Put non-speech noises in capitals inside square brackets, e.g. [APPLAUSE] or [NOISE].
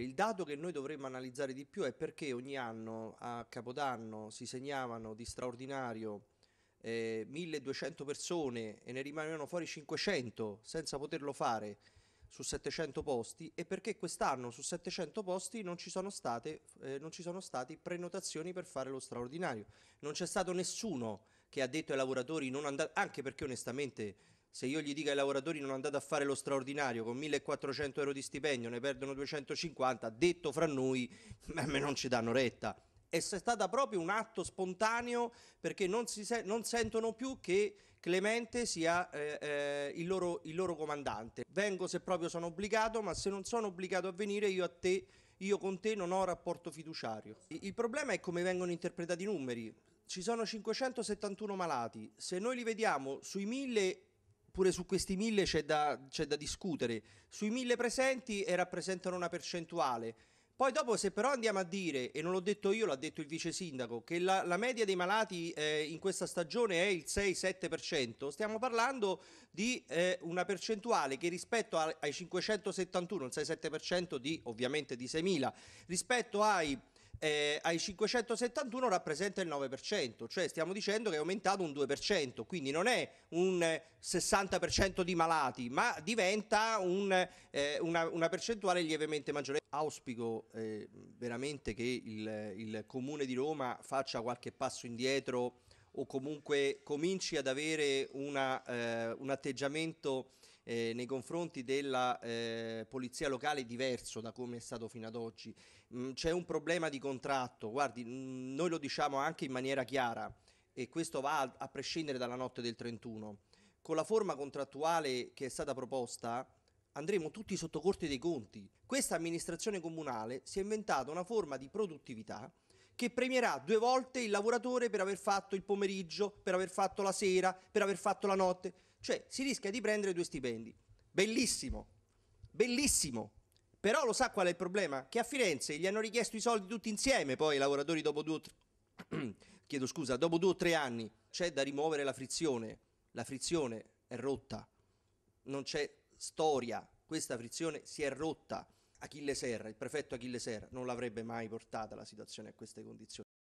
Il dato che noi dovremmo analizzare di più è perché ogni anno a Capodanno si segnavano di straordinario eh, 1200 persone e ne rimanevano fuori 500 senza poterlo fare su 700 posti e perché quest'anno su 700 posti non ci sono state eh, non ci sono stati prenotazioni per fare lo straordinario. Non c'è stato nessuno che ha detto ai lavoratori non andate anche perché onestamente se io gli dico ai lavoratori non andate a fare lo straordinario con 1400 euro di stipendio ne perdono 250 detto fra noi [LAUGHS] a me non ci danno retta è stato proprio un atto spontaneo perché non, se non sentono più che Clemente sia eh, eh, il, loro, il loro comandante vengo se proprio sono obbligato ma se non sono obbligato a venire io a te io con te non ho rapporto fiduciario il problema è come vengono interpretati i numeri ci sono 571 malati se noi li vediamo sui 1000 pure su questi mille c'è da, c'è da discutere. Sui mille presenti e eh, rappresentano una percentuale. Poi dopo se però andiamo a dire, e non l'ho detto io, l'ha detto il vice sindaco, che la, la media dei malati eh, in questa stagione è il 6-7%, stiamo parlando di eh, una percentuale che rispetto a, ai 571, il 6-7% di, ovviamente di 6.000, rispetto ai eh, ai 571 rappresenta il 9%, cioè stiamo dicendo che è aumentato un 2%, quindi non è un 60% eh, di malati, ma diventa un, eh, una, una, percentuale lievemente maggiore. Auspico eh, veramente che il, il Comune di Roma faccia qualche passo indietro o comunque cominci ad avere una, eh, un atteggiamento eh, nei confronti della eh, polizia locale diverso da come è stato fino ad oggi. Mm, c'è un problema di contratto, guardi, mh, mm, noi lo diciamo anche in maniera chiara e questo va a, a prescindere dalla notte del 31. Con la forma contrattuale che è stata proposta, andremo tutti sotto corte dei conti. Questa amministrazione comunale si è inventata una forma di produttività che premierà due volte il lavoratore per aver fatto il pomeriggio, per aver fatto la sera, per aver fatto la notte. Cioè si rischia di prendere due stipendi. Bellissimo, bellissimo. Però lo sa qual è il problema? Che a Firenze gli hanno richiesto i soldi tutti insieme, poi i lavoratori dopo due o tre... [CLEARS THROAT] Chiedo scusa, dopo due o tre anni c'è da rimuovere la frizione. La frizione è rotta, non c'è storia. Questa frizione si è rotta. Achille Serra, il prefetto Achille Serra, non l'avrebbe mai portata la situazione a queste condizioni.